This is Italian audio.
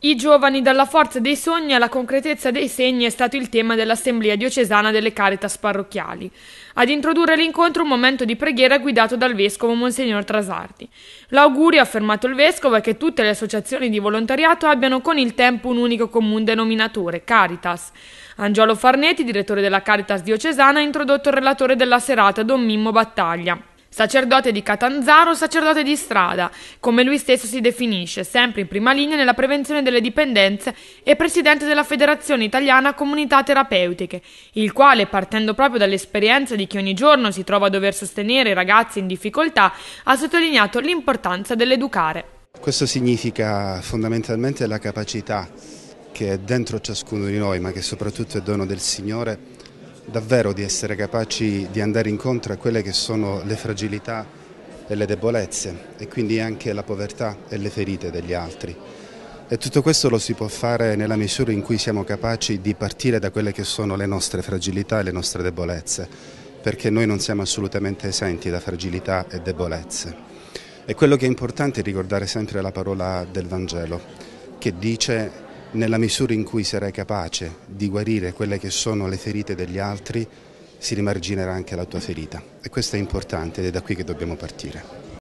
I giovani dalla forza dei sogni alla concretezza dei segni è stato il tema dell'Assemblea diocesana delle Caritas parrocchiali. Ad introdurre l'incontro un momento di preghiera guidato dal vescovo Monsignor Trasardi. L'augurio, affermato il vescovo, è che tutte le associazioni di volontariato abbiano con il tempo un unico comune denominatore, Caritas. Angiolo Farneti, direttore della Caritas diocesana, ha introdotto il relatore della serata, Don Mimmo Battaglia. Sacerdote di Catanzaro, sacerdote di strada, come lui stesso si definisce, sempre in prima linea nella prevenzione delle dipendenze e presidente della Federazione Italiana Comunità Terapeutiche, il quale, partendo proprio dall'esperienza di chi ogni giorno si trova a dover sostenere i ragazzi in difficoltà, ha sottolineato l'importanza dell'educare. Questo significa fondamentalmente la capacità che è dentro ciascuno di noi, ma che soprattutto è dono del Signore, davvero di essere capaci di andare incontro a quelle che sono le fragilità e le debolezze e quindi anche la povertà e le ferite degli altri. E tutto questo lo si può fare nella misura in cui siamo capaci di partire da quelle che sono le nostre fragilità e le nostre debolezze, perché noi non siamo assolutamente esenti da fragilità e debolezze. E quello che è importante è ricordare sempre la parola del Vangelo, che dice nella misura in cui sarai capace di guarire quelle che sono le ferite degli altri, si rimarginerà anche la tua ferita. E questo è importante ed è da qui che dobbiamo partire.